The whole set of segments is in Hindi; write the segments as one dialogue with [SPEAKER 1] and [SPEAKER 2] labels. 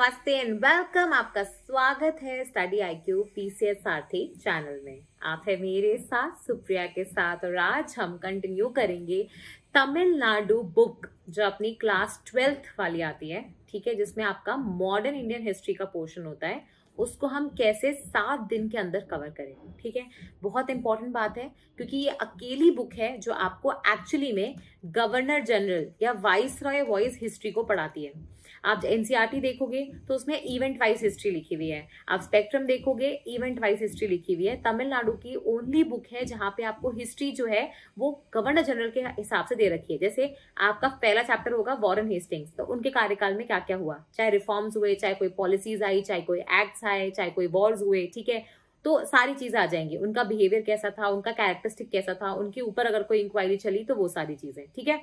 [SPEAKER 1] नमस्ते एंड वेलकम आपका स्वागत है study I Q PCS channel में आप है मेरे साथ सुप्रिया के साथ और आज हम कंटिन्यू करेंगे तमिलनाडु बुक जो अपनी क्लास ट्वेल्थ वाली आती है ठीक है जिसमें आपका मॉडर्न इंडियन हिस्ट्री का पोर्शन होता है उसको हम कैसे सात दिन के अंदर कवर करें ठीक है बहुत इंपॉर्टेंट बात है क्योंकि ये अकेली बुक है जो आपको एक्चुअली में गवर्नर जनरल या वाइस रॉय वॉइस हिस्ट्री को पढ़ाती है आप एनसीईआरटी e देखोगे तो उसमें इवेंट वाइज हिस्ट्री लिखी हुई है आप स्पेक्ट्रम देखोगे इवेंट वाइज हिस्ट्री लिखी हुई है तमिलनाडु की ओनली बुक है जहां पे आपको हिस्ट्री जो है वो गवर्नर जनरल के हिसाब से दे रखी है जैसे आपका पहला चैप्टर होगा वॉरन हेस्टिंग्स तो उनके कार्यकाल में क्या क्या हुआ चाहे रिफॉर्म्स हुए चाहे कोई पॉलिसीज आई चाहे कोई एक्ट्स आए चाहे कोई वॉर्स हुए ठीक है तो सारी चीजें आ जाएंगी उनका बिहेवियर कैसा था उनका कैरेक्टरिस्टिक कैसा था उनके ऊपर अगर कोई इंक्वायरी चली तो वो सारी चीजें ठीक है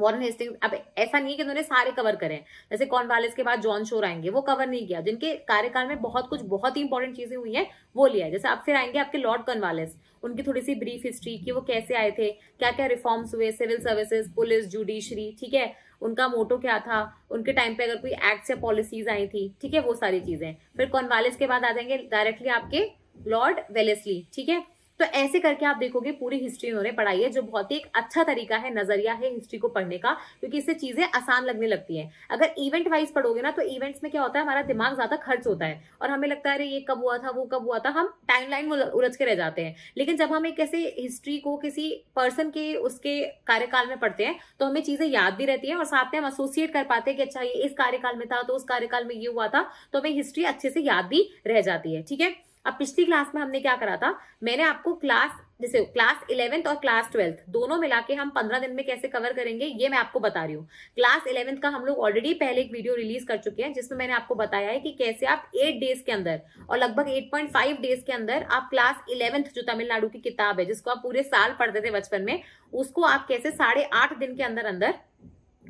[SPEAKER 1] वॉरन हेस्टिंग अब ऐसा नहीं है कि उन्होंने सारे कवर करें जैसे कौन वालेस के बाद जॉन शोर आएंगे वो कवर नहीं किया जिनके कार्यकाल में बहुत कुछ बहुत ही इंपॉर्टेंट चीजें हुई हैं वो लिया है जैसे आप फिर आएंगे आपके लॉर्ड कॉनवालेस उनकी थोड़ी सी ब्रीफ हिस्ट्री कि वो कैसे आए थे क्या क्या रिफॉर्म्स हुए सिविल सर्विसेज पुलिस जुडिशरी ठीक है उनका मोटो क्या था उनके टाइम पे अगर कोई एक्ट या पॉलिसीज आई थी ठीक है वो सारी चीजें फिर कॉनवालेस के बाद आ जाएंगे डायरेक्टली आपके लॉर्ड वेलेसली ठीक है तो ऐसे करके आप देखोगे पूरी हिस्ट्री उन्होंने पढ़ाई है जो बहुत ही एक अच्छा तरीका है नजरिया है हिस्ट्री को पढ़ने का क्योंकि इससे चीजें आसान लगने लगती हैं अगर इवेंट वाइज पढ़ोगे ना तो इवेंट्स में क्या होता है हमारा दिमाग ज्यादा खर्च होता है और हमें लगता है अरे ये कब हुआ था वो कब हुआ था हम टाइम लाइन उलझ के रह जाते हैं लेकिन जब हम एक ऐसे हिस्ट्री को किसी पर्सन के उसके कार्यकाल में पढ़ते हैं तो हमें चीजें याद भी रहती है और साथ में हम एसोसिएट कर पाते हैं कि अच्छा ये इस कार्यकाल में था तो उस कार्यकाल में ये हुआ था तो हमें हिस्ट्री अच्छे से याद भी रह जाती है ठीक है अब पिछली क्लास में हमने क्या करा था मैंने आपको क्लास जैसे क्लास इलेवेंथ और क्लास ट्वेल्थ दोनों मिला के हम पंद्रह दिन में कैसे कवर करेंगे ये मैं आपको बता रही हूँ क्लास इलेवेंथ का हम लोग ऑलरेडी पहले एक वीडियो रिलीज कर चुके हैं जिसमें मैंने आपको बताया है कि कैसे आप एट डेज के अंदर और लगभग एट पॉइंट फाइव डेज के अंदर आप क्लास इलेवेंथ जो तमिलनाडु की किताब है जिसको आप पूरे साल पढ़ते थे बचपन में उसको आप कैसे साढ़े आठ दिन के अंदर अंदर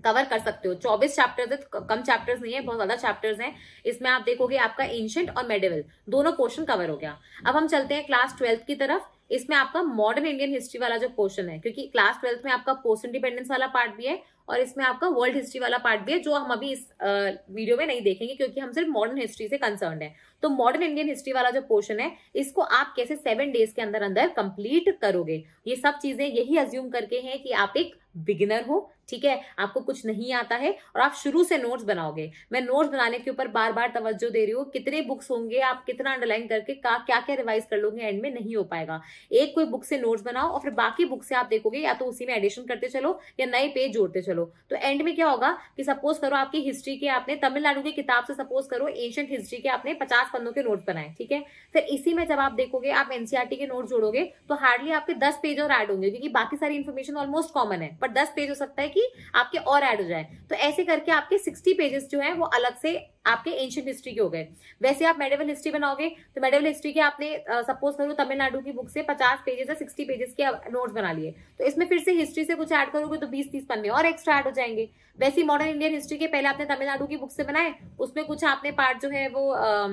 [SPEAKER 1] कवर कर सकते हो चौबीस चैप्टर्स है तो कम चैप्टर्स नहीं है बहुत ज्यादा चैप्टर्स हैं इसमें आप देखोगे आपका एंशंट और मेडिवल दोनों पोर्शन कवर हो गया अब हम चलते हैं क्लास ट्वेल्थ की तरफ इसमें आपका मॉडर्न इंडियन हिस्ट्री वाला जो पोर्शन है क्योंकि क्लास ट्वेल्थ में आपका पोस्ट इंडिपेंडेंस वाला पार्ट भी है और इसमें आपका वर्ल्ड हिस्ट्री वाला पार्ट भी है जो हम अभी इस वीडियो में नहीं देखेंगे क्योंकि हम सिर्फ मॉडर्न हिस्ट्री से कंसर्न है तो मॉडर्न इंडियन हिस्ट्री वाला जो पोर्शन है इसको आप कैसे सेवन डेज के अंदर अंदर कंप्लीट करोगे ये सब चीजें यही अज्यूम करके हैं कि आप एक बिगिनर हो ठीक है आपको कुछ नहीं आता है और आप शुरू से नोट्स बनाओगे मैं नोट्स बनाने के ऊपर बार बार तवज्जो दे रही हूँ कितने बुक्स होंगे आप कितना अंडरलाइन करके का, क्या क्या रिवाइज कर लोगे एंड में नहीं हो पाएगा एक कोई बुक से नोट्स बनाओ और फिर बाकी बुक से आप देखोगे या तो उसी में एडिशन करते चलो या नए पेज जोड़ते चलो तो एंड में क्या होगा कि सपोज करो आपकी हिस्ट्री के आपने तमिलनाडु की किताब से सपोज करो एंशियंट हिस्ट्री के आपने पचास पन्नों के नोट बनाए ठीक है फिर इसी में जब आप देखोगे आप एनसीआरटी e के नोट जोड़ोगे तो हार्डली आपके दस पेज और एड होंगे क्योंकि बाकी सारी इन्फॉर्मेशन ऑलमोस्ट कॉमन है पर दस पेज हो सकता है कि आपके और ऐड हो जाए तो ऐसे करके आपके सिक्सटी पेजेस जो है वो अलग से आपके एंशियंट हिस्ट्री के हो गए वैसे आप मेडिवल हिस्ट्री बनाओगे तो मेडिवल हिस्ट्री के आपने सपोज करो तमिलनाडु की बुक से पचास पेजेस या सिक्सटी पेजेस के नोट्स बना लिए तो इसमें फिर से हिस्ट्री से कुछ ऐड करोगे तो बीस तीस पन्ने और एक्स्ट्रा ऐड हो जाएंगे वैसे मॉडर्न इंडियन हिस्ट्री के पहले आपने तमिलनाडु की बुक से बनाए उसमें कुछ आपने पार्ट जो है वो आ,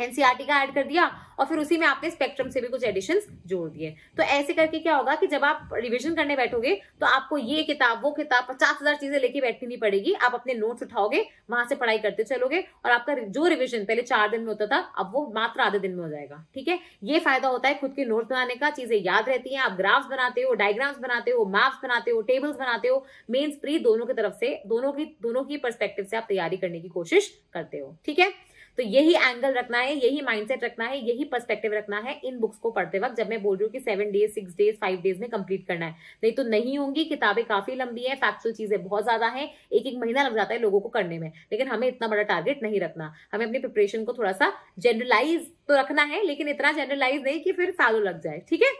[SPEAKER 1] एनसीआरटी का ऐड कर दिया और फिर उसी में आपने स्पेक्ट्रम से भी कुछ एडिशन जोड़ दिए तो ऐसे करके क्या होगा कि जब आप रिविजन करने बैठोगे तो आपको ये किताब वो किताब पचास हजार चीजें लेके बैठनी नहीं पड़ेगी आप अपने नोट्स उठाओगे वहां से पढ़ाई करते चलोगे और आपका जो रिविजन पहले चार दिन में होता था अब वो मात्र आधे दिन में हो जाएगा ठीक है ये फायदा होता है खुद के नोट्स बनाने का चीजें याद रहती है आप ग्राफ्स बनाते हो डायग्राम्स बनाते हो मैप्स बनाते हो टेबल्स बनाते हो मेन्स प्री दोनों की तरफ से दोनों की दोनों की परस्पेक्टिव से आप तैयारी करने की कोशिश करते हो ठीक है तो यही एंगल रखना है यही माइंडसेट रखना है यही पर्सपेक्टिव रखना है इन बुक्स को पढ़ते वक्त जब मैं बोल रही हूँ कि seven days six days five days में कंप्लीट करना है नहीं तो नहीं होंगी किताबें काफी लंबी है फैक्चुअल चीजें बहुत ज्यादा है एक एक महीना लग जाता है लोगों को करने में लेकिन हमें इतना बड़ा टारगेट नहीं रखना हमें अपनी प्रिपरेशन को थोड़ा सा जनरलाइज तो रखना है लेकिन इतना जनरलाइज नहीं कि फिर सालों लग जाए ठीक है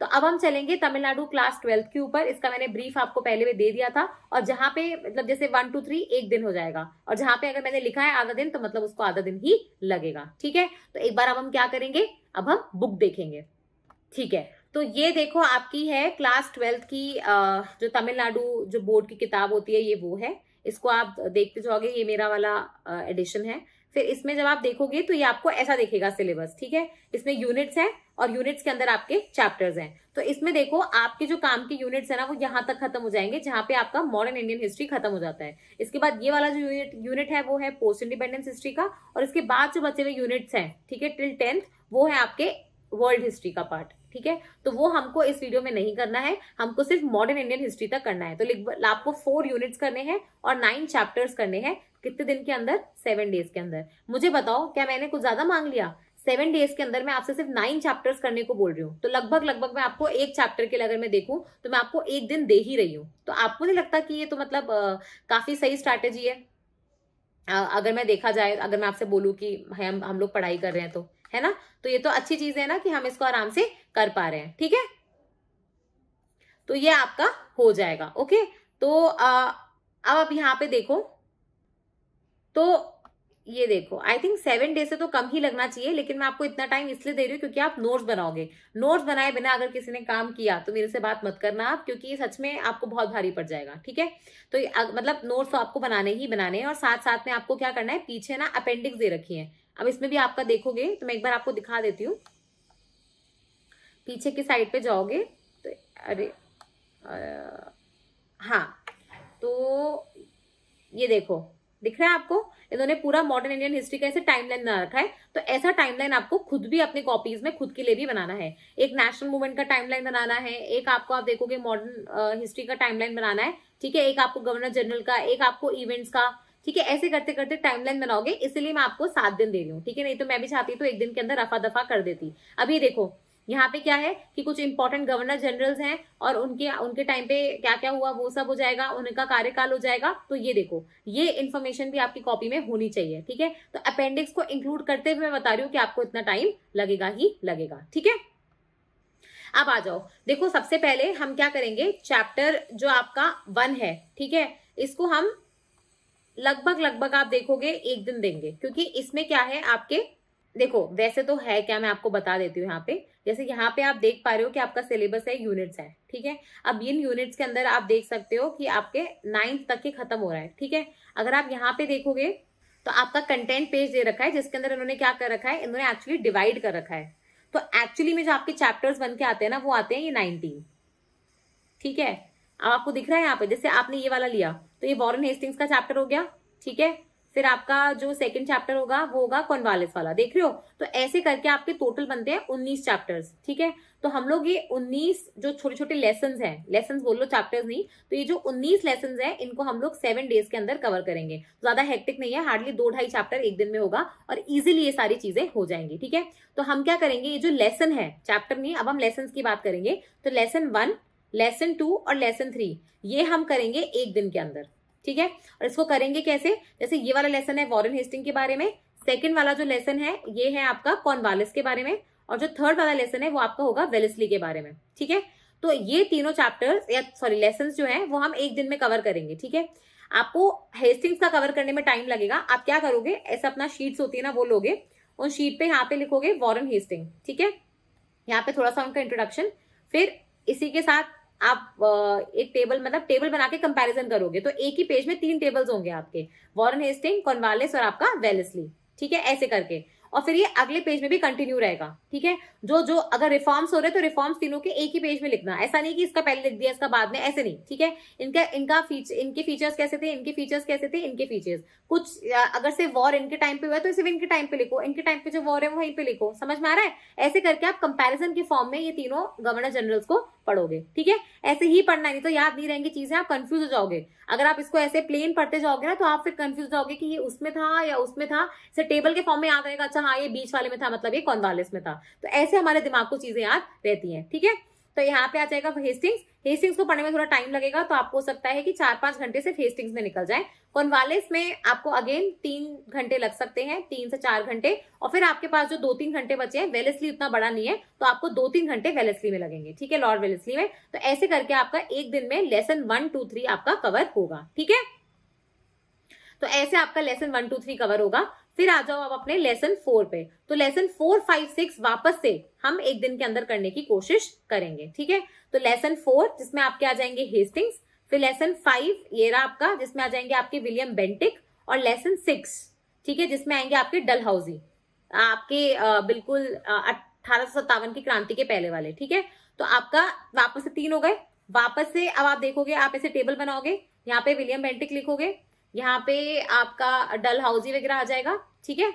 [SPEAKER 1] तो अब हम चलेंगे तमिलनाडु क्लास ट्वेल्थ के ऊपर इसका मैंने ब्रीफ आपको पहले में दे दिया था और जहां पे मतलब जैसे वन टू थ्री एक दिन हो जाएगा और जहां पे अगर मैंने लिखा है आधा दिन तो मतलब उसको आधा दिन ही लगेगा ठीक है तो एक बार अब हम क्या करेंगे अब हम बुक देखेंगे ठीक है तो ये देखो आपकी है क्लास ट्वेल्थ की जो तमिलनाडु जो बोर्ड की किताब होती है ये वो है इसको आप देखते जाओगे ये मेरा वाला एडिशन है फिर इसमें जब आप देखोगे तो ये आपको ऐसा देखेगा सिलेबस ठीक है इसमें यूनिट्स है और यूनिट्स के अंदर आपके चैप्टर्स हैं तो इसमें देखो आपके जो काम के यूनिट्स है ना वो यहां तक खत्म हो जाएंगे जहां पे आपका मॉडर्न इंडियन हिस्ट्री खत्म हो जाता है इसके बाद ये वाला जो यूनिट यूनिट है वो है पोस्ट इंडिपेंडेंस हिस्ट्री का और इसके बाद जो बचे हुए यूनिट्स हैं ठीक है टिल टेंथ वो है आपके वर्ल्ड हिस्ट्री का पार्ट ठीक है तो वो हमको इस वीडियो में नहीं करना है हमको सिर्फ मॉडर्न इंडियन हिस्ट्री तक करना है तो आपको फोर यूनिट्स करने हैं और नाइन चैप्टर्स करने हैं कितने दिन के अंदर सेवन डेज के अंदर मुझे बताओ क्या मैंने कुछ ज्यादा मांग लिया सेवन डेज के अंदर मैं आपसे सिर्फ नाइन चैप्टर्स करने को बोल रही हूँ तो लगभग लगभग मैं आपको एक चैप्टर के लिए अगर मैं देखूँ तो मैं आपको एक दिन दे ही रही हूँ तो आपको नहीं लगता कि ये तो मतलब आ, काफी सही स्ट्रैटेजी है आ, अगर मैं देखा जाए अगर मैं आपसे बोलूँ कि हम हम लोग पढ़ाई कर रहे हैं तो है ना तो ये तो अच्छी चीज है ना कि हम इसको आराम से कर पा रहे हैं ठीक है तो ये आपका हो जाएगा ओके तो आ, अब आप यहाँ पे देखो तो ये देखो आई थिंक सेवन डे से तो कम ही लगना चाहिए लेकिन मैं आपको इतना टाइम इसलिए दे रही हूँ क्योंकि आप नोट्स बनाओगे नोट्स बनाए बिना अगर किसी ने काम किया तो मेरे से बात मत करना आप क्योंकि सच में आपको बहुत भारी पड़ जाएगा ठीक है तो अग, मतलब नोट्स तो आपको बनाने ही बनाने हैं और साथ साथ में आपको क्या करना है पीछे ना अपेंडिक्स दे रखी है अब इसमें भी आपका देखोगे तो मैं एक बार आपको दिखा देती हूँ पीछे की साइड पे जाओगे तो अरे आ, हाँ तो ये देखो दिख रहा है आपको इन्होंने पूरा मॉडर्न इंडियन हिस्ट्री का ऐसे टाइमलाइन बना रखा है तो ऐसा टाइमलाइन आपको खुद भी अपने कॉपीज में खुद के लिए भी बनाना है एक नेशनल मूवमेंट का टाइमलाइन बनाना है एक आपको आप देखोगे मॉडर्न हिस्ट्री का टाइमलाइन बनाना है ठीक है एक आपको गवर्नर जनरल का एक आपको इवेंट्स का ठीक है ऐसे करते करते टाइमलाइन बनाओगे इसलिए मैं आपको सात दिन दे रही हूँ ठीक है नहीं तो मैं भी चाहती तो एक दिन के अंदर रफा दफा कर देती अभी देखो यहाँ पे क्या है कि कुछ इंपॉर्टेंट गवर्नर जनरल्स हैं और उनके उनके टाइम पे क्या क्या हुआ वो सब हो जाएगा उनका कार्यकाल हो जाएगा तो ये देखो ये इन्फॉर्मेशन भी आपकी कॉपी में होनी चाहिए ठीक है तो अपेंडिक्स को इंक्लूड करते हुए मैं बता रही हूँ कि आपको इतना टाइम लगेगा ही लगेगा ठीक है अब आ जाओ देखो सबसे पहले हम क्या करेंगे चैप्टर जो आपका वन है ठीक है इसको हम लगभग लगभग आप देखोगे एक दिन देंगे क्योंकि इसमें क्या है आपके देखो वैसे तो है क्या मैं आपको बता देती हूँ यहाँ पे जैसे यहाँ पे आप देख पा रहे हो कि आपका सिलेबस है यूनिट्स है ठीक है अब इन यूनिट्स के अंदर आप देख सकते हो कि आपके नाइन्थ तक के खत्म हो रहा है ठीक है अगर आप यहाँ पे देखोगे तो आपका कंटेंट पेज दे रखा है जिसके अंदर इन्होंने क्या कर रखा है इन्होंने एक्चुअली डिवाइड कर रखा है तो एक्चुअली में जो आपके चैप्टर्स बन के आते हैं ना वो आते हैं ये नाइनटीन ठीक है अब आपको दिख रहा है यहाँ पे जैसे आपने ये वाला लिया तो ये वॉरन हेस्टिंग्स का चैप्टर हो गया ठीक है फिर आपका जो सेकंड चैप्टर होगा वो होगा कॉन्वालेस वाला देख रहे हो तो ऐसे करके आपके टोटल बनते हैं उन्नीस चैप्टर्स ठीक है तो हम लोग ये उन्नीस जो छोटे छोटे लेसन है लेसन बोल लो चैप्टर्स नहीं तो ये जो उन्नीस लेसन है इनको हम लोग सेवन डेज के अंदर कवर करेंगे ज्यादा हेक्टिक नहीं है हार्डली दो ढाई चैप्टर एक दिन में होगा और इजिली ये सारी चीजें हो जाएंगी ठीक है तो हम क्या करेंगे ये जो लेसन है चैप्टर नहीं अब हम लेसन की बात करेंगे तो लेसन वन लेसन टू और लेसन थ्री ये हम करेंगे एक दिन के अंदर ठीक है और इसको करेंगे कैसे जैसे ये वाला लेसन है वॉरन हेस्टिंग के बारे में सेकेंड वाला जो लेसन है ये है आपका कॉन्वालिस के बारे में और जो थर्ड वाला लेसन है वो आपका होगा वेलिसली के बारे में ठीक है तो ये तीनों चैप्टर्स या सॉरी लेसन जो है वो हम एक दिन में कवर करेंगे ठीक है आपको हेस्टिंग्स का कवर करने में टाइम लगेगा आप क्या करोगे ऐसा अपना शीट्स होती है ना वो लोगे उन शीट पे यहाँ पे लिखोगे वॉरन हेस्टिंग ठीक है यहाँ पे थोड़ा सा उनका इंट्रोडक्शन फिर इसी के साथ आप एक टेबल मतलब टेबल बना के कंपेरिजन करोगे तो एक ही पेज में तीन टेबल्स होंगे आपके वॉरन हेस्टिंग कॉनवालिस और आपका वेलिसली ठीक है ऐसे करके और फिर ये अगले पेज में भी कंटिन्यू रहेगा ठीक है जो जो अगर रिफॉर्म्स हो रहे तो रिफॉर्म्स तीनों के एक ही पेज में लिखना ऐसा नहीं कि इसका पहले लिख दिया इसका बाद में ऐसे नहीं ठीक है इनका इनका फीचर इनके फीचर्स कैसे थे इनके फीचर्स कैसे थे इनके फीचर्स कुछ अगर से वॉर इनके टाइम पे हुआ तो सिर्फ इनके टाइम पे लिखो इनके टाइम पे जो वॉर है वहीं पे लिखो समझ में आ रहा है ऐसे करके आप कंपेरिजन के फॉर्म में ये तीनों गवर्नर जनरल्स को पढ़ोगे ठीक है ऐसे ही पढ़ना नहीं तो याद नहीं रहेंगी चीजें आप कंफ्यूज हो जाओगे अगर आप इसको ऐसे प्लेन पढ़ते जाओगे ना तो आप फिर कंफ्यूज जाओगे कि ये उसमें था या उसमें था टेबल के फॉर्म में याद रहेगा अच्छा अच्छा हाँ ये बीच वाले में था मतलब ये कॉन्वालेस में था तो ऐसे हमारे दिमाग को चीजें याद रहती हैं ठीक है थीके? तो यहाँ पे आ जाएगा हेस्टिंग्स हेस्टिंग्स को पढ़ने में थोड़ा टाइम लगेगा तो आपको हो सकता है कि चार पांच घंटे सिर्फ हेस्टिंग्स में निकल जाए कॉन्वालेस में आपको अगेन तीन घंटे लग सकते हैं तीन से चार घंटे और फिर आपके पास जो दो तीन घंटे बचे हैं वेलेसली उतना बड़ा नहीं है तो आपको दो तीन घंटे वेलेसली में लगेंगे ठीक है लॉर्ड वेलेसली में तो ऐसे करके आपका एक दिन में लेसन वन टू थ्री आपका कवर होगा ठीक है तो ऐसे आपका lesson one two three cover होगा फिर आ जाओ आप अपने लेसन फोर पे तो लेसन फोर फाइव सिक्स वापस से हम एक दिन के अंदर करने की कोशिश करेंगे ठीक है तो लेसन फोर जिसमें आपके आ जाएंगे हेस्टिंग्स फिर लेसन फाइव ये रहा आपका जिसमें आ जाएंगे आपके विलियम बेंटिक और लेसन सिक्स ठीक है जिसमें आएंगे आपके डल हाउजी आपके आ, बिल्कुल अठारह की क्रांति के पहले वाले ठीक है तो आपका वापस से तीन हो गए वापस से अब आप देखोगे आप ऐसे टेबल बनाओगे यहाँ पे विलियम बेंटिक लिखोगे यहाँ पे आपका डल हाउजी वगैरह आ जाएगा ठीक है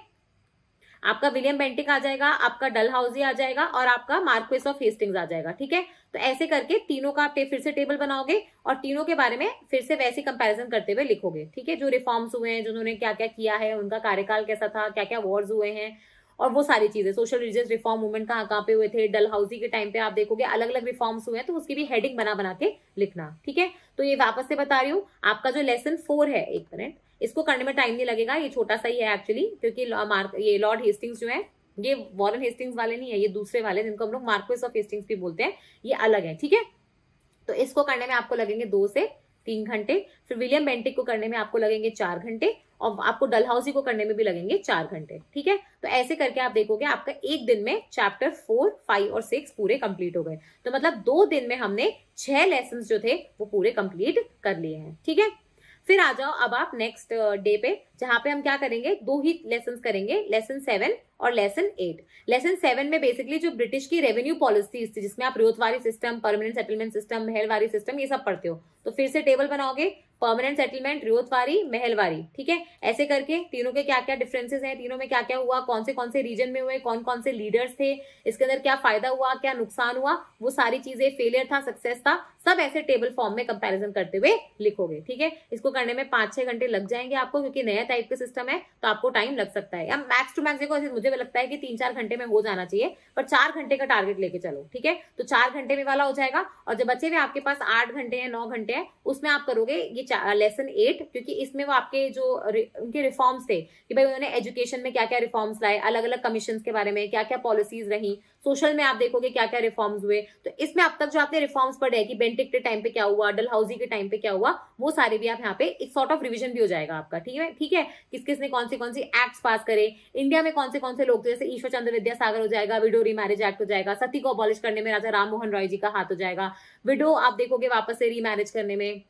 [SPEAKER 1] आपका विलियम बेंटिक आ जाएगा आपका डल हाउजी आ जाएगा और आपका मार्क्वेस ऑफ हेस्टिंग्स आ जाएगा ठीक है तो ऐसे करके तीनों का आप फिर से टेबल बनाओगे और तीनों के बारे में फिर से वैसे कंपैरिजन करते हुए लिखोगे ठीक है जो रिफॉर्म्स हुए हैं जिन्होंने क्या क्या किया है उनका कार्यकाल कैसा था क्या क्या वॉर्स हुए हैं और वो सारी चीजें सोशल रिलीजियस रिफॉर्म मूवमेंट कहाँ कहाँ पे हुए थे डल हाउसी के टाइम पे आप देखोगे अलग अलग रिफॉर्म्स हुए हैं तो उसकी भी हेडिंग बना बना के लिखना ठीक है तो ये वापस से बता रही हूँ आपका जो लेसन फोर है एक मिनट इसको करने में टाइम नहीं लगेगा ये छोटा सा ही है एक्चुअली क्योंकि ये लॉर्ड हेस्टिंग्स जो है ये वॉरन हेस्टिंग्स वाले नहीं है ये दूसरे वाले जिनको हम लोग मार्क्वेस ऑफ हेस्टिंग्स भी बोलते हैं ये अलग है ठीक है तो इसको करने में आपको लगेंगे दो से तीन घंटे फिर विलियम बेंटिक को करने में आपको लगेंगे चार घंटे और आपको डलहाउसी को करने में भी लगेंगे चार घंटे ठीक है तो ऐसे करके आप देखोगे आपका एक दिन में चैप्टर फोर फाइव और सिक्स पूरे कंप्लीट हो गए तो मतलब दो दिन में हमने छह लेसन जो थे वो पूरे कंप्लीट कर लिए हैं ठीक है फिर आ जाओ अब आप नेक्स्ट डे पे जहां पे हम क्या करेंगे दो ही लेसन करेंगे लेसन सेवन और लेसन एट लेसन सेवन में बेसिकली जो ब्रिटिश की रेवेन्यू पॉलिसीज थी जिसमें आप वाली system permanent settlement system mahalwari system ये सब पढ़ते हो तो फिर से टेबल बनाओगे परमानेंट सेटलमेंट रियोतवारी महलवारी ठीक है ऐसे करके तीनों के क्या क्या डिफरेंसेस हैं तीनों में क्या क्या हुआ कौन से कौन से रीजन में हुए कौन कौन से लीडर्स थे इसके अंदर क्या फायदा हुआ क्या नुकसान हुआ वो सारी चीजें फेलियर था सक्सेस था सब ऐसे टेबल फॉर्म में कंपैरिजन करते हुए लिखोगे ठीक है इसको करने में पांच छह घंटे लग जाएंगे आपको क्योंकि नया टाइप का सिस्टम है तो आपको टाइम लग सकता है या मैक्स टू मैक्स देखो मुझे लगता है कि तीन चार घंटे में हो जाना चाहिए पर चार घंटे का टारगेट लेके चलो ठीक है तो चार घंटे में वाला हो जाएगा और जब बच्चे भी आपके पास आठ घंटे हैं नौ घंटे हैं उसमें आप करोगे ये लेसन एट क्योंकि इसमें वो आपके जो उनके रिफॉर्म्स थे कि भाई उन्होंने एजुकेशन में क्या क्या रिफॉर्म्स लाए अलग अलग कमीशन के बारे में क्या क्या पॉलिसीज रही सोशल में आप देखोगे क्या क्या रिफॉर्म्स हुए तो इसमें अब तक जो आपने रिफॉर्म्स पढ़े कि बेंटिक के टाइम पे क्या हुआ डल हाउसी के टाइम पे क्या हुआ वो सारे भी आप यहाँ पे एक सॉर्ट ऑफ रिविजन भी हो जाएगा आपका ठीक है ठीक है किस किसने कौन से कौन से एक्ट पास करे इंडिया में कौन से कौन से लोग थे जैसे ईश्वर चंद्र विद्यासागर हो जाएगा विडोरी मैरिज एक्ट हो जाएगा सती को अबॉलिश करने में राजा राम मोहन रॉय जी का हाथ हो जाएगा विडो आप देखोगे वापस से रीमैरिज करने में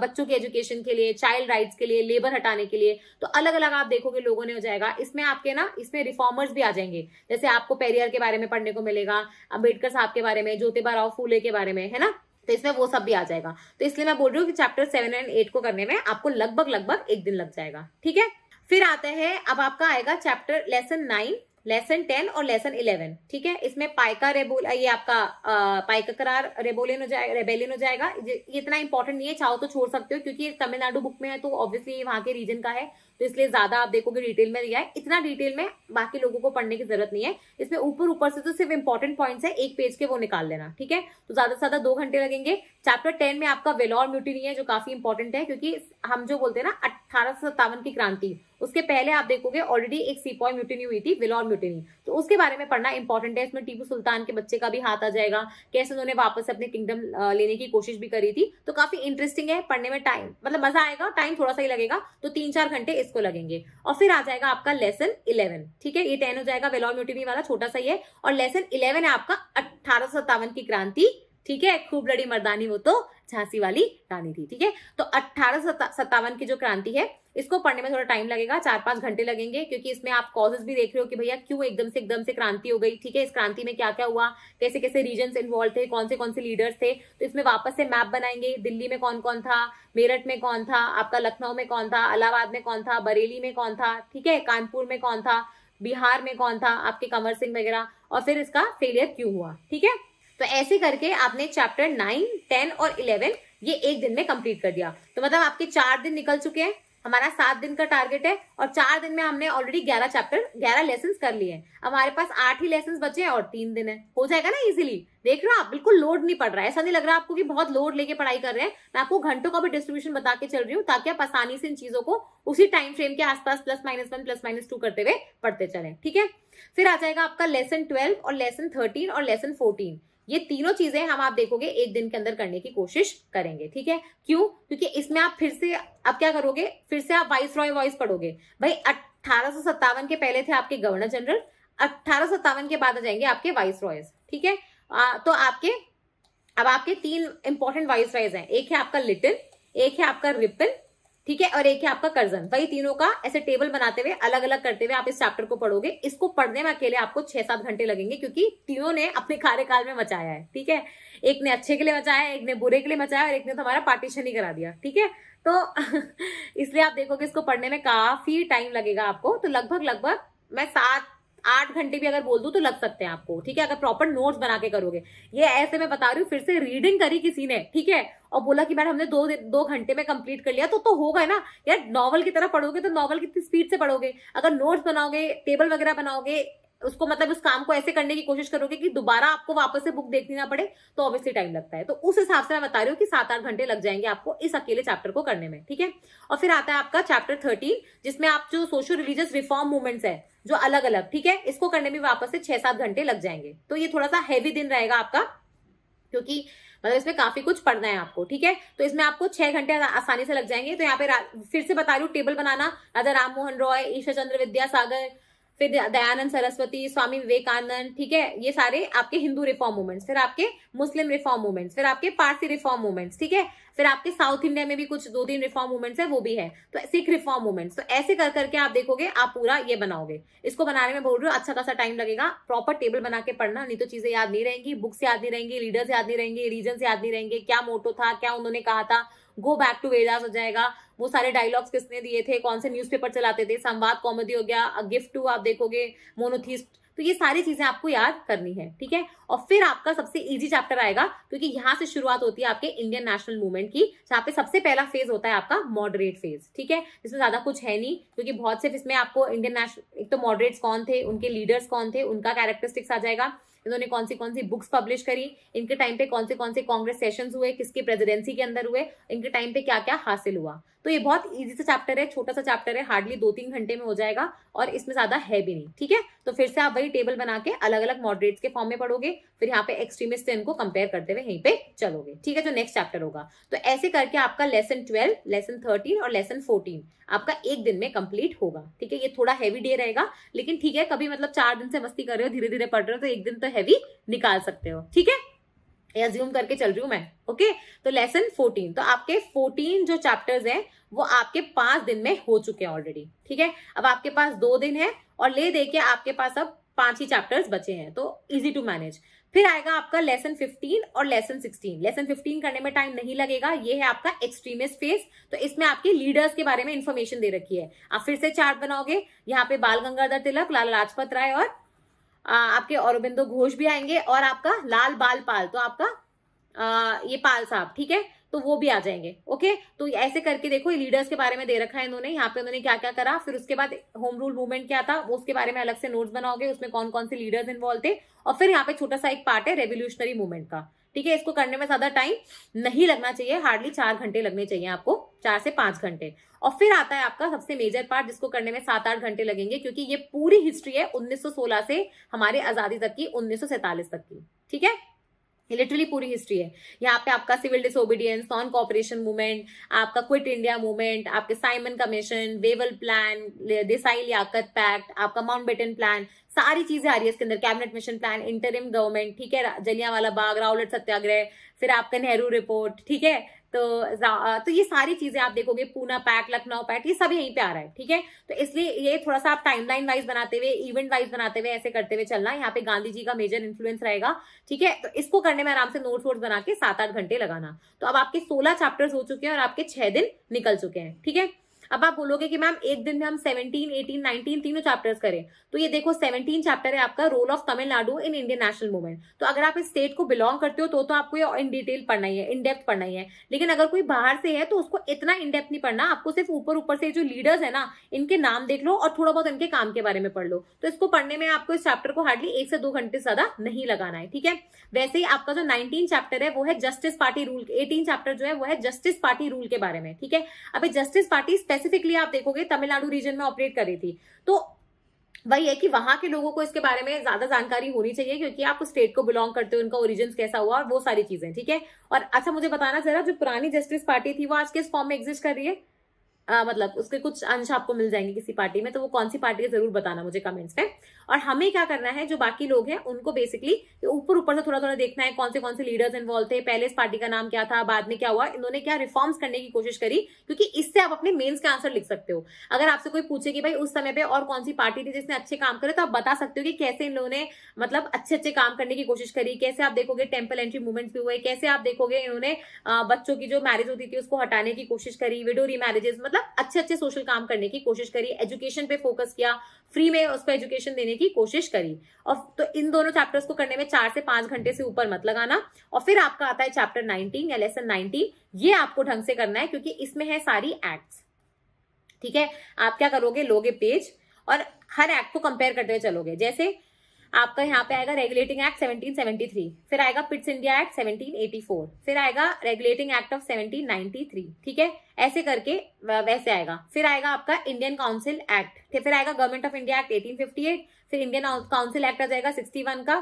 [SPEAKER 1] बच्चों के एजुकेशन के लिए चाइल्ड राइट्स के लिए लेबर हटाने के लिए तो अलग अलग आप देखोगे लोगों ने हो जाएगा इसमें आपके ना इसमें रिफॉर्मर्स भी आ जाएंगे जैसे आपको पेरियर के बारे में पढ़ने को मिलेगा अम्बेडकर साहब के बारे में ज्योतिबा राव फूले के बारे में है ना तो इसमें वो सब भी आ जाएगा तो इसलिए मैं बोल रही हूँ कि चैप्टर सेवन एंड एट को करने में आपको लगभग लगभग एक दिन लग जाएगा ठीक है फिर आता है अब आपका आएगा chapter lesson nine lesson ten और लेसन इलेवन ठीक है इसमें पाइका रेबोल ये आपका पाइका करार रेबोलियन हो जाएगा रेबेलियन हो जाएगा ये इतना इंपॉर्टेंट नहीं है चाहो तो छोड़ सकते हो क्योंकि तमिलनाडु बुक में है तो ऑब्वियसली वहां के रीजन का है तो इसलिए ज्यादा आप देखोगे डिटेल में दिया है इतना डिटेल में बाकी लोगों को पढ़ने की जरूरत नहीं है इसमें ऊपर ऊपर से तो सिर्फ इंपॉर्टेंट पॉइंट्स है एक पेज के वो निकाल लेना ठीक है तो ज्यादा से ज्यादा दो घंटे लगेंगे चैप्टर टेन में आपका वेलोर म्यूटिनी है जो काफी इंपॉर्टेंट है क्योंकि हम जो बोलते हैं ना अठारह की क्रांति उसके पहले आप देखोगे ऑलरेडी एक सीपॉय म्यूटिनी हुई थी वेलोर म्यूटिनी तो उसके बारे में पढ़ना इंपॉर्टेंट है इसमें टीपू सुल्तान के बच्चे का भी हाथ आ जाएगा कैसे उन्होंने वापस अपने किंगडम लेने की कोशिश भी करी थी तो काफी इंटरेस्टिंग है पढ़ने में टाइम मतलब मजा आएगा टाइम थोड़ा सा ही लगेगा तो तीन चार घंटे इस इसको लगेंगे और फिर आ जाएगा आपका लेसन इलेवन ठीक है ये टेन हो जाएगा वेलोर म्यूटिवी वाला छोटा सा है और लेसन इलेवन है आपका अट्ठारह की क्रांति ठीक है खूब लड़ी मर्दानी वो तो झांसी वाली रानी थी ठीक है तो अठारह सत्तावन की जो क्रांति है इसको पढ़ने में थोड़ा टाइम लगेगा चार पांच घंटे लगेंगे क्योंकि इसमें आप कॉजेज भी देख रहे हो कि भैया क्यों एकदम से एकदम से क्रांति हो गई ठीक है इस क्रांति में क्या क्या हुआ कैसे कैसे रीजन इन्वॉल्व थे कौन से कौन से लीडर्स थे तो इसमें वापस से मैप बनाएंगे दिल्ली में कौन कौन था मेरठ में कौन था आपका लखनऊ में कौन था अलाहाबाद में कौन था बरेली में कौन था ठीक है कानपुर में कौन था बिहार में कौन था आपके कंवर सिंह वगैरह और फिर इसका फेलियर क्यों हुआ ठीक है तो ऐसे करके आपने चैप्टर नाइन टेन और इलेवन ये एक दिन में कंप्लीट कर दिया तो मतलब आपके चार दिन निकल चुके हैं हमारा सात दिन का टारगेट है और चार दिन में हमने ऑलरेडी ग्यारह चैप्टर ग्यारह लेसन कर लिए हैं हमारे पास आठ ही लेसन बचे हैं और तीन दिन है हो जाएगा ना इजिली देख रहे हो आप बिल्कुल लोड नहीं पड़ रहा है ऐसा नहीं लग रहा आपको कि बहुत लोड लेके पढ़ाई कर रहे हैं मैं आपको घंटों का भी डिस्ट्रीब्यूशन बता के चल रही हूँ ताकि आप आसानी से इन चीजों को उसी टाइम फ्रेम के आसपास plus minus one plus minus two करते हुए पढ़ते चले ठीक है फिर आ जाएगा आपका लेसन ट्वेल्व और लेसन थर्टीन और लेसन फोर्टीन ये तीनों चीजें हम आप देखोगे एक दिन के अंदर करने की कोशिश करेंगे ठीक है क्यों क्योंकि इसमें आप फिर से अब क्या करोगे फिर से आप वाइस रॉय वॉइस पढ़ोगे भाई अट्ठारह के पहले थे आपके गवर्नर जनरल अट्ठारह के बाद आ जाएंगे आपके वाइस रॉयस ठीक है तो आपके अब आपके तीन इंपॉर्टेंट वाइस रॉयज हैं एक है आपका लिटिल एक है आपका रिपन ठीक है और एक है आपका कर्जन वही तीनों का ऐसे टेबल बनाते हुए अलग अलग करते हुए आप इस चैप्टर को पढ़ोगे इसको पढ़ने में अकेले आपको छह सात घंटे लगेंगे क्योंकि तीनों ने अपने कार्यकाल में मचाया है ठीक है एक ने अच्छे के लिए मचाया एक ने बुरे के लिए मचाया और एक ने तो हमारा पार्टीशन ही करा दिया ठीक है तो इसलिए आप देखोगे इसको पढ़ने में काफी टाइम लगेगा आपको तो लगभग लगभग मैं सात आठ घंटे भी अगर बोल दू तो लग सकते हैं आपको ठीक है अगर प्रॉपर नोट्स बना के करोगे ये ऐसे मैं बता रही हूँ फिर से रीडिंग करी किसी ने ठीक है और बोला कि मैडम हमने दो दो घंटे में कंप्लीट कर लिया तो तो होगा ना यार नॉवल की तरह पढ़ोगे तो नॉवल कितनी स्पीड से पढ़ोगे अगर नोट्स बनाओगे टेबल वगैरह बनाओगे उसको मतलब उस काम को ऐसे करने की कोशिश करोगे कि दोबारा आपको वापस से बुक देखनी ना पड़े तो ऑब्वियसली टाइम लगता है तो उस हिसाब से मैं बता रही हूँ कि सात आठ घंटे लग जाएंगे आपको इस अकेले चैप्टर को करने में ठीक है और फिर आता है आपका चैप्टर थर्टीन जिसमें आप जो सोशल रिलीजियस रिफॉर्म मूवमेंट्स है जो अलग अलग ठीक है इसको करने में वापस से छह सात घंटे लग जाएंगे तो ये थोड़ा सा हैवी दिन रहेगा आपका क्योंकि मतलब इसमें काफी कुछ पढ़ना है आपको ठीक है तो इसमें आपको छह घंटे आसानी से लग जाएंगे तो यहाँ पे फिर से बता रही हूँ टेबल बनाना राजा राम मोहन रॉय ईश्वर चंद्र विद्यासागर फिर दयानंद सरस्वती स्वामी विवेकानंद ठीक है ये सारे आपके हिंदू रिफॉर्म मूवमेंट्स फिर आपके मुस्लिम रिफॉर्म मूवमेंट्स फिर आपके पारसी रिफॉर्म मूवमेंट्स ठीक है फिर आपके साउथ इंडिया में भी कुछ दो तीन रिफॉर्म मूवमेंट्स है वो भी है तो सिख रिफॉर्म मूवमेंट्स तो ऐसे कर करके आप देखोगे आप पूरा ये बनाओगे इसको बनाने में बोल रहे हो अच्छा खासा टाइम लगेगा प्रॉपर टेबल बना के पढ़ना नहीं तो चीजें याद नहीं रहेंगी बुक्स याद नहीं रहेंगी लीडर्स याद नहीं रहेंगे रीजन याद नहीं रहेंगे क्या मोटो था क्या उन्होंने कहा था गो बैक टू वेदास हो जाएगा वो सारे डायलॉग्स किसने दिए थे कौन से न्यूज़पेपर चलाते थे संवाद कॉमेडी हो गया गिफ्ट टू आप देखोगे मोनोथीस्ट तो ये सारी चीजें आपको याद करनी है ठीक है और फिर आपका सबसे इजी चैप्टर आएगा क्योंकि यहां से शुरुआत होती है आपके इंडियन नेशनल मूवमेंट की जहां पे सबसे पहला फेज होता है आपका मॉडरेट फेज ठीक है इसमें ज्यादा कुछ है नहीं क्योंकि बहुत सिर्फ इसमें आपको इंडियन नेशनल एक तो मॉडरेट्स कौन थे उनके लीडर्स कौन थे उनका कैरेक्टरिस्टिक्स आ जाएगा इन्होंने कौन सी कौन सी बुक्स पब्लिश करी इनके टाइम पे कौन से कौन से कांग्रेस सेशंस हुए किसके प्रेसिडेंसी के अंदर हुए इनके टाइम पे क्या क्या हासिल हुआ तो ये बहुत ईजी सा चैप्टर है छोटा सा चैप्टर है हार्डली दो तीन घंटे में हो जाएगा और इसमें ज्यादा है भी नहीं ठीक है तो फिर से आप वही टेबल बना के अलग अलग मॉडरेट्स के फॉर्म में पढ़ोगे फिर यहाँ पे एक्सट्रीमिस्ट से इनको कंपेयर करते हुए यहीं पे चलोगे ठीक है जो नेक्स्ट चैप्टर होगा तो ऐसे करके आपका लेसन ट्वेल्व लेसन थर्टीन और लेसन फोर्टीन आपका एक दिन में कंप्लीट होगा ठीक है ये थोड़ा हैवी डे रहेगा लेकिन ठीक है कभी मतलब चार दिन से मस्ती कर रहे हो धीरे धीरे पढ़ रहे हो तो एक दिन तो हैवी निकाल सकते हो ठीक है एज्यूम करके चल रही हूं मैं ओके तो लेसन फोर्टीन तो आपके फोर्टीन जो चैप्टर्स हैं वो आपके पांच दिन में हो चुके हैं ऑलरेडी ठीक है अब आपके पास दो दिन है और ले दे के आपके पास अब पांच ही चैप्टर्स बचे हैं तो इजी टू मैनेज फिर आएगा आपका लेसन 15 और लेसन 16 लेसन 15 करने में टाइम नहीं लगेगा ये है आपका एक्सट्रीमिस्ट फेस तो इसमें आपके लीडर्स के बारे में इन्फॉर्मेशन दे रखी है आप फिर से चार्ट बनाओगे यहाँ पे बाल गंगाधर तिलक लाल लाजपत राय और आपके औरबिंदो घोष भी आएंगे और आपका लाल बाल पाल तो आपका आ, ये पाल साहब ठीक है तो वो भी आ जाएंगे ओके तो ऐसे करके देखो लीडर्स के बारे में दे रखा है इन्होंने यहाँ पे उन्होंने क्या क्या करा फिर उसके बाद होम रूल मूवमेंट क्या था वो उसके बारे में अलग से नोट्स बनाओगे उसमें कौन कौन से लीडर्स इन्वॉल्व थे और फिर यहाँ पे छोटा सा एक पार्ट है रेवोल्यूशनरी मूवमेंट का ठीक है इसको करने में ज्यादा टाइम नहीं लगना चाहिए हार्डली चार घंटे लगने चाहिए आपको चार से पांच घंटे और फिर आता है आपका सबसे मेजर पार्ट जिसको करने में सात आठ घंटे लगेंगे क्योंकि ये पूरी हिस्ट्री है 1916 से हमारे आजादी तक की 1947 तक की ठीक है लिटरली पूरी हिस्ट्री है यहाँ पे आपका civil disobedience non cooperation movement आपका क्विट इंडिया मूवमेंट आपके Simon commission Wavell plan Desai Liaquat pact आपका माउंट बेटन प्लान सारी चीजें आ रही है इसके अंदर cabinet mission plan interim government ठीक है जलियावाला बाग राउलट सत्याग्रह फिर आपका नेहरू रिपोर्ट ठीक है तो तो ये सारी चीजें आप देखोगे पूना पैक लखनऊ पैक ये सब यहीं पे आ रहा है ठीक है तो इसलिए ये थोड़ा सा आप टाइमलाइन वाइज बनाते हुए इवेंट वाइज बनाते हुए ऐसे करते हुए चलना यहाँ पे गांधी जी का मेजर इन्फ्लुएंस रहेगा ठीक है तो इसको करने में आराम से नोट्स वोट्स बना के सात आठ घंटे लगाना तो अब आपके सोलह चैप्टर्स हो चुके हैं और आपके छह दिन निकल चुके हैं ठीक है अब आप बोलोगे कि मैम एक दिन में हम 17, 18, 19 तीनों चैप्टर्स करें तो ये देखो 17 चैप्टर है आपका role of Tamil Nadu in Indian national movement तो अगर आप इस स्टेट को बिलोंग करते हो तो तो आपको ये इन डिटेल पढ़ना ही है इन डेप्थ पढ़ना ही है लेकिन अगर कोई बाहर से है तो उसको इतना इन डेप्थ नहीं पढ़ना आपको सिर्फ ऊपर ऊपर से जो लीडर्स है ना इनके नाम देख लो और थोड़ा बहुत इनके काम के बारे में पढ़ लो तो इसको पढ़ने में आपको इस चैप्टर को हार्डली एक से दो घंटे ज्यादा नहीं लगाना है ठीक है वैसे ही आपका जो नाइनटीन चैप्टर है वो है justice party rule eighteen chapter जो है वो है जस्टिस पार्टी रूल के बारे में ठीक है अभी जस्टिस पार्टी स्पेसिफिकली आप देखोगे तमिलनाडु रीजन में ऑपरेट कर रही थी तो वही है कि वहां के लोगों को इसके बारे में ज्यादा जानकारी होनी चाहिए क्योंकि आप उस स्टेट को बिलोंग करते हो उनका ओरिजिन कैसा हुआ और वो सारी चीजें ठीक है और अच्छा मुझे बताना जरा जो पुरानी जस्टिस पार्टी थी वो आज किस फॉर्म में एग्जिस्ट कर रही है आ, मतलब उसके कुछ अंश आपको मिल जाएंगे किसी पार्टी में तो वो कौन सी पार्टी है जरूर बताना मुझे कमेंट्स में और हमें क्या करना है जो बाकी लोग हैं उनको बेसिकली ऊपर ऊपर से थोड़ा थोड़ा देखना है कौन से कौन से लीडर्स इन्वॉल्व थे पहले इस पार्टी का नाम क्या था बाद में क्या हुआ इन्होंने क्या रिफॉर्म्स करने की कोशिश करी क्योंकि इससे आप अपने मेन्स का आंसर लिख सकते हो अगर आपसे कोई पूछे कि भाई उस समय पर और कौन सी पार्टी थी जिसने अच्छे काम करे तो आप बता सकते हो कि कैसे इन लोगों ने मतलब अच्छे अच्छे काम करने की कोशिश करी कैसे आप देखोगे टेम्पल एंट्री मूवमेंट्स भी हुए कैसे आप देखोगे इन्होंने बच्चों की जो मैरिज होती थी उसको हटाने की कोशिश करी विडो री मैरिजेस मतलब अच्छे अच्छे सोशल काम करने की कोशिश करी एजुकेशन पे फोकस किया फ्री में उसको एजुकेशन देने की कोशिश करी और तो इन दोनों चैप्टर्स को करने में चार से पांच घंटे से ऊपर मत लगाना और फिर आपका आता है चैप्टर नाइनटीन या लेसन नाइनटीन ये आपको ढंग से करना है क्योंकि इसमें है सारी एक्ट्स ठीक है आप क्या करोगे लोगे पेज और हर एक्ट को कंपेयर करते हुए चलोगे जैसे आपका यहाँ पे आएगा रेगुलेटिंग एक्ट 1773 फिर आएगा पिट्स इंडिया एक्ट 1784 फिर आएगा रेगुलेटिंग एक्ट ऑफ 1793 ठीक है ऐसे करके वैसे आएगा फिर आएगा आपका इंडियन काउंसिल एक्ट फिर आएगा गवर्नमेंट ऑफ इंडिया एक्ट 1858 फिर इंडियन काउंसिल एक्ट आ जाएगा 61 का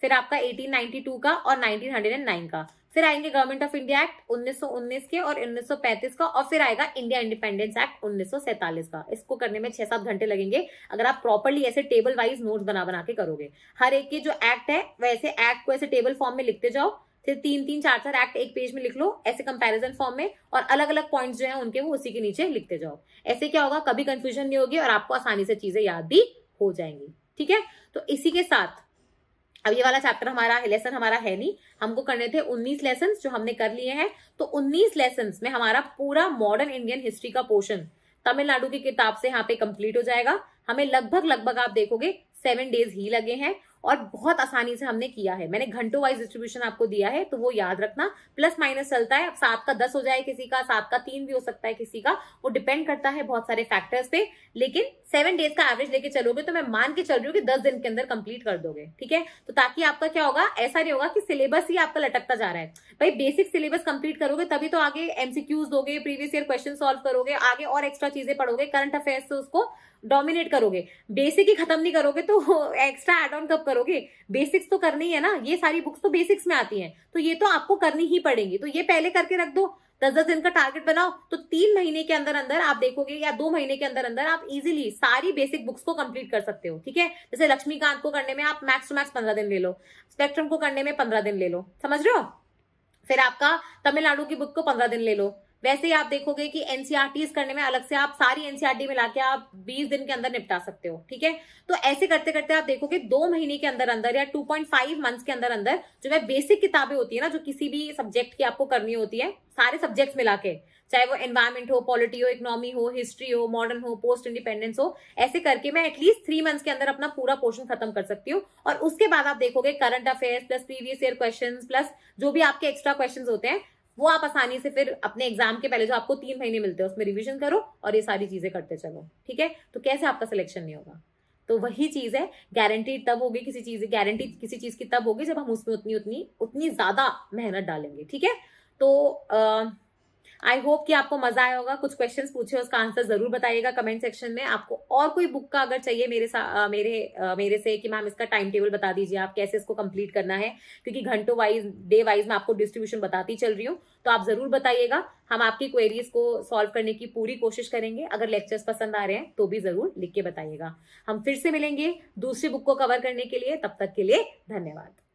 [SPEAKER 1] फिर आपका 1892 का और 1909 का फिर आएंगे गवर्नमेंट ऑफ इंडिया एक्ट 1919 के और 1935 का और फिर आएगा इंडिया इंडिपेंडेंस एक्ट 1947 का इसको करने में छह सात घंटे लगेंगे अगर आप प्रॉपरली ऐसे टेबल वाइज नोट्स बना बना के करोगे हर एक के जो एक्ट है वैसे एक्ट को ऐसे टेबल फॉर्म में लिखते जाओ फिर तीन तीन चार चार एक्ट एक पेज में लिख लो ऐसे कंपैरिजन फॉर्म में और अलग अलग पॉइंट्स जो है उनके वो उसी के नीचे लिखते जाओ ऐसे क्या होगा कभी कंफ्यूजन नहीं होगी और आपको आसानी से चीजें याद भी हो जाएंगी ठीक है तो इसी के साथ अब ये वाला चैप्टर हमारा लेसन हमारा है नहीं हमको करने थे 19 लेसन जो हमने कर लिए हैं तो 19 लेसन में हमारा पूरा मॉडर्न इंडियन हिस्ट्री का पोर्शन तमिलनाडु की किताब से यहाँ पे कंप्लीट हो जाएगा हमें लगभग लगभग आप देखोगे सेवन डेज ही लगे हैं और बहुत आसानी से हमने किया है मैंने घंटों वाइज डिस्ट्रीब्यूशन आपको दिया है तो वो याद रखना प्लस माइनस चलता है अब सात का दस हो जाए किसी का सात का तीन भी हो सकता है किसी का वो डिपेंड करता है बहुत सारे फैक्टर्स पे लेकिन सेवन डेज का एवरेज लेके चलोगे तो मैं मान के चल रही हूँ कि दस दिन के अंदर कंप्लीट कर दोगे ठीक है तो ताकि आपका क्या होगा ऐसा नहीं होगा कि सिलेबस ही आपका लटकता जा रहा है भाई बेसिक सिलेबस कंप्लीट करोगे तभी तो आगे एमसीक्यूज दोगे प्रीवियस ईयर क्वेश्चन सोल्व करोगे आगे और एक्स्ट्रा चीजें पढ़ोगे करंट अफेयर्स से उसको डोमिनेट करोगे बेसिक ही खत्म नहीं करोगे तो एक्स्ट्रा एड ऑन कब करोगे बेसिक्स तो करनी ही है ना ये सारी बुक्स तो बेसिक्स में आती हैं तो ये तो आपको करनी ही पड़ेगी तो ये पहले करके रख दो दस दस दिन का टारगेट बनाओ तो तीन महीने के अंदर अंदर आप देखोगे या दो महीने के अंदर अंदर आप इजीली सारी बेसिक बुक्स को कंप्लीट कर सकते हो ठीक है जैसे लक्ष्मीकांत को करने में आप मैक्स टू मैक्स पंद्रह दिन ले लो स्पेक्ट्रम को करने में पंद्रह दिन ले लो समझ रहे हो फिर आपका तमिलनाडु की बुक को पंद्रह दिन ले लो वैसे ही आप देखोगे कि एनसीआरटीज करने में अलग से आप सारी एनसीआरटी मिला के आप 20 दिन के अंदर निपटा सकते हो ठीक है तो ऐसे करते करते आप देखोगे दो महीने के अंदर अंदर या 2.5 मंथ्स के अंदर अंदर जो है बेसिक किताबें होती है ना जो किसी भी सब्जेक्ट की आपको करनी होती है सारे सब्जेक्ट मिला के चाहे वो एनवायरमेंट हो पॉलिटी हो इकोनॉमी हो हिस्ट्री हो मॉडर्न हो पोस्ट इंडिपेंडेंस हो ऐसे करके मैं एटलीस्ट थ्री मंथ्स के अंदर अपना पूरा पोर्शन खत्म कर सकती हूँ और उसके बाद आप देखोगे current affairs plus previous year question plus जो भी आपके एक्स्ट्रा क्वेश्चन होते हैं वो आप आसानी से फिर अपने एग्जाम के पहले जो आपको तीन महीने मिलते हैं उसमें रिविजन करो और ये सारी चीजें करते चलो ठीक है तो कैसे आपका सिलेक्शन नहीं होगा तो वही चीज है गारंटी तब होगी किसी चीज गारंटी किसी चीज की तब होगी जब हम उसमें उतनी उतनी उतनी ज्यादा मेहनत डालेंगे ठीक है तो आ, आई होप कि आपको मजा आया होगा कुछ क्वेश्चंस पूछे उसका आंसर जरूर बताइएगा कमेंट सेक्शन में आपको और कोई बुक का अगर चाहिए मेरे आ, मेरे आ, मेरे से कि मैम इसका टाइम टेबल बता दीजिए आप कैसे इसको कंप्लीट करना है क्योंकि घंटों वाइज डे वाइज मैं आपको डिस्ट्रीब्यूशन बताती चल रही हूँ तो आप जरूर बताइएगा हम आपकी क्वेरीज को सॉल्व करने की पूरी कोशिश करेंगे अगर लेक्चर्स पसंद आ रहे हैं तो भी जरूर लिख के बताइएगा हम फिर से मिलेंगे दूसरी बुक को कवर करने के लिए तब तक के लिए धन्यवाद